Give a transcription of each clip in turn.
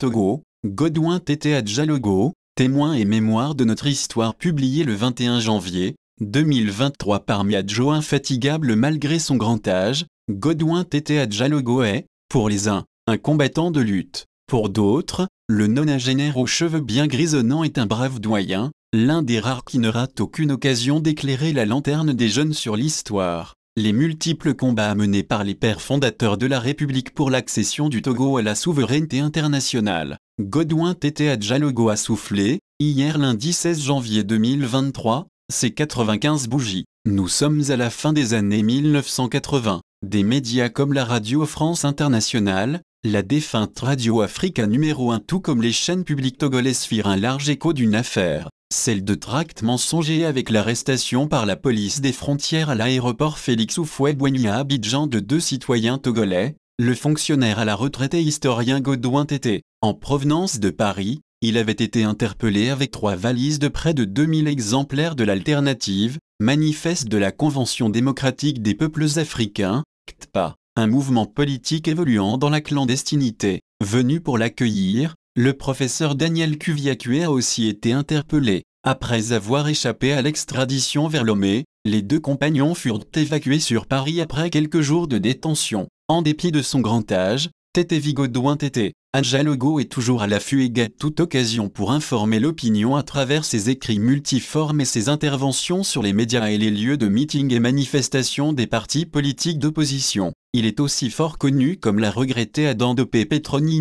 Togo, Godouin Tété Adjalogo, témoin et mémoire de notre histoire publié le 21 janvier 2023 par Miadjo infatigable malgré son grand âge, Godouin Tété Adjalogo est, pour les uns, un combattant de lutte. Pour d'autres, le nonagénaire aux cheveux bien grisonnants est un brave doyen, l'un des rares qui ne rate aucune occasion d'éclairer la lanterne des jeunes sur l'histoire les multiples combats menés par les pères fondateurs de la République pour l'accession du Togo à la souveraineté internationale. Godouin Tété Adjalogo a soufflé, hier lundi 16 janvier 2023, ses 95 bougies. Nous sommes à la fin des années 1980. Des médias comme la Radio France Internationale, la défunte Radio Africa numéro 1 tout comme les chaînes publiques togolaises firent un large écho d'une affaire celle de tract mensonger avec l'arrestation par la police des frontières à l'aéroport Félix Houphouët-Boigny à Abidjan de deux citoyens togolais, le fonctionnaire à la retraite et historien Godouin Tété. En provenance de Paris, il avait été interpellé avec trois valises de près de 2000 exemplaires de l'alternative, manifeste de la Convention démocratique des peuples africains, CTPA, un mouvement politique évoluant dans la clandestinité, venu pour l'accueillir, le professeur Daniel Cuviacué a aussi été interpellé. Après avoir échappé à l'extradition vers Lomé, les deux compagnons furent évacués sur Paris après quelques jours de détention. En dépit de son grand âge, Tété Vigodouin Tété, Logo est toujours à l'affût et gâte toute occasion pour informer l'opinion à travers ses écrits multiformes et ses interventions sur les médias et les lieux de meetings et manifestations des partis politiques d'opposition. Il est aussi fort connu comme l'a regretté Adam de Petroni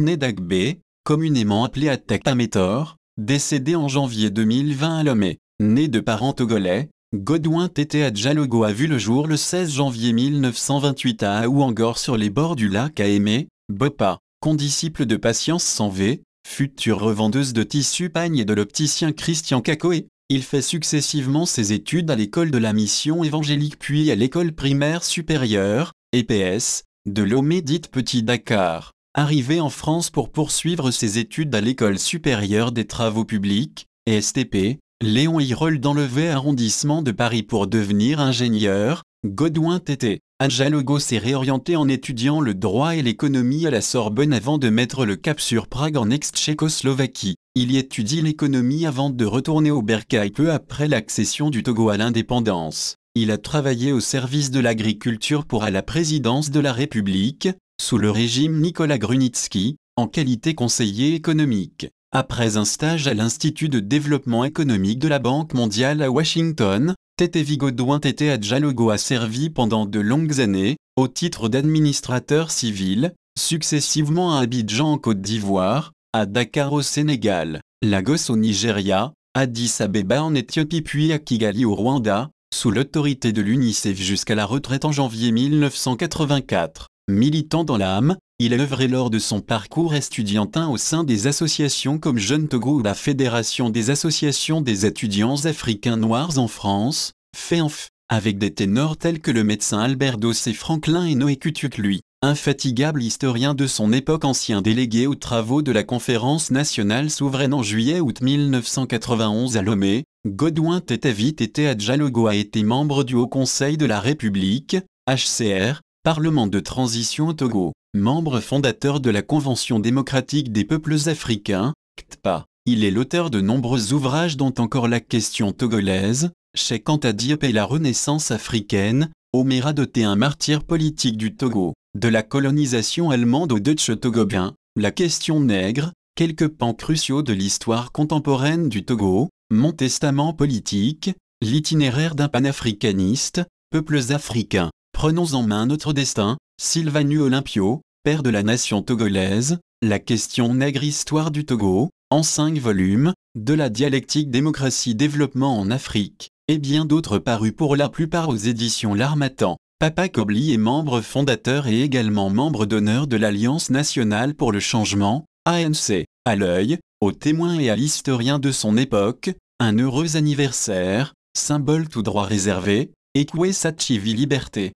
communément appelé Attek Tametor, décédé en janvier 2020 à Lomé. Né de parents togolais, Godouin Tété Adjalogo a vu le jour le 16 janvier 1928 à Ouangor sur les bords du lac à Aimé, Bopa, condisciple de Patience Sanvé, future revendeuse de tissus pagne et de l'opticien Christian Kakoé. Il fait successivement ses études à l'école de la mission évangélique puis à l'école primaire supérieure, EPS, de Lomé dite Petit Dakar arrivé en France pour poursuivre ses études à l'École supérieure des travaux publics, e STP, Léon Hirol dans le V arrondissement de Paris pour devenir ingénieur, Godouin Tété. Anjalogo s'est réorienté en étudiant le droit et l'économie à la Sorbonne avant de mettre le cap sur Prague en ex-Tchécoslovaquie. Il y étudie l'économie avant de retourner au Bercail peu après l'accession du Togo à l'indépendance. Il a travaillé au service de l'agriculture pour à la présidence de la République, sous le régime Nicolas Grunitzky, en qualité conseiller économique. Après un stage à l'Institut de développement économique de la Banque mondiale à Washington, Tété Vigodouin Tete Adjalogo a servi pendant de longues années, au titre d'administrateur civil, successivement à Abidjan en Côte d'Ivoire, à Dakar au Sénégal, Lagos au Nigeria, Addis Abeba en Éthiopie puis à Kigali au Rwanda, sous l'autorité de l'UNICEF jusqu'à la retraite en janvier 1984. Militant dans l'âme, il a œuvré lors de son parcours estudiantin au sein des associations comme Jeune Togo ou la Fédération des associations des étudiants africains noirs en France, FEANF, e avec des ténors tels que le médecin Albert Dossé Franklin et Noé lui, infatigable historien de son époque ancien délégué aux travaux de la Conférence nationale souveraine en juillet-août 1991 à Lomé, Godouin Tétavit était à Djalogo a été membre du Haut Conseil de la République, HCR, Parlement de transition au Togo, membre fondateur de la Convention démocratique des peuples africains, CTPA. Il est l'auteur de nombreux ouvrages dont encore la question togolaise, Cheikh Anta et la Renaissance africaine, Omera doté un martyr politique du Togo, de la colonisation allemande au Deutsche Togobien, la question nègre, quelques pans cruciaux de l'histoire contemporaine du Togo, mon testament politique, l'itinéraire d'un panafricaniste, peuples africains, Prenons en main notre destin, Sylvanus Olympio, père de la nation togolaise, la question nègre histoire du Togo, en cinq volumes, de la dialectique démocratie-développement en Afrique, et bien d'autres parus pour la plupart aux éditions L'Armatan. Papa Kobli est membre fondateur et également membre d'honneur de l'Alliance nationale pour le changement, ANC. À l'œil, au témoins et à l'historien de son époque, un heureux anniversaire, symbole tout droit réservé, Ekwesatchivi Liberté.